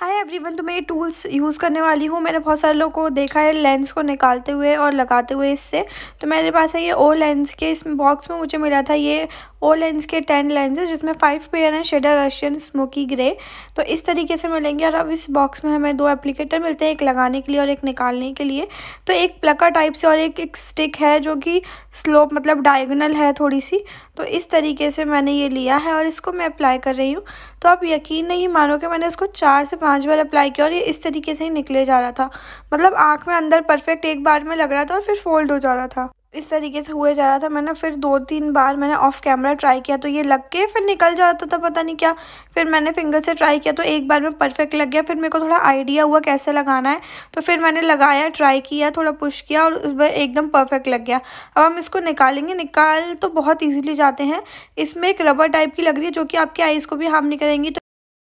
hi everyone तो मैं ये टूल्स यूज़ करने वाली हूँ मैंने बहुत सारे लोगों को देखा है लेंस को निकालते हुए और लगाते हुए इससे तो मेरे पास है ये ओ लेंस के इस बॉक्स में मुझे मिला था ये ओ लेंस के टेन लेंसेज जिसमें फाइव पेयर हैं शेडर रशियन स्मोकी ग्रे तो इस तरीके से मिलेंगे और अब इस बॉक्स में हमें दो एप्लीकेटर मिलते हैं एक लगाने के लिए और एक निकालने के लिए तो एक प्लकर टाइप से और एक एक स्टिक है जो कि स्लोप मतलब डायगनल है थोड़ी सी तो इस तरीके से मैंने ये लिया है और इसको मैं अप्लाई कर रही हूँ तो आप यकीन नहीं मानो कि मैंने इसको चार से पांच बार अप्लाई किया और ये इस तरीके से ही निकले जा रहा था मतलब आँख में अंदर परफेक्ट एक बार में लग रहा था और फिर फोल्ड हो जा रहा था इस तरीके से हुए जा रहा था मैंने फिर दो तीन बार मैंने ऑफ कैमरा ट्राई किया तो ये लग के फिर निकल जाता था था पता नहीं क्या फिर मैंने फिंगर से ट्राई किया तो एक बार में परफेक्ट लग गया फिर मेरे को थोड़ा आइडिया हुआ कैसे लगाना है तो फिर मैंने लगाया ट्राई किया थोड़ा पुश किया और उस पर एकदम परफेक्ट लग गया अब हम इसको निकालेंगे निकाल तो बहुत ईजिली जाते हैं इसमें एक रबर टाइप की लग रही है जो कि आपकी आइज़ को भी हार्म नहीं करेंगी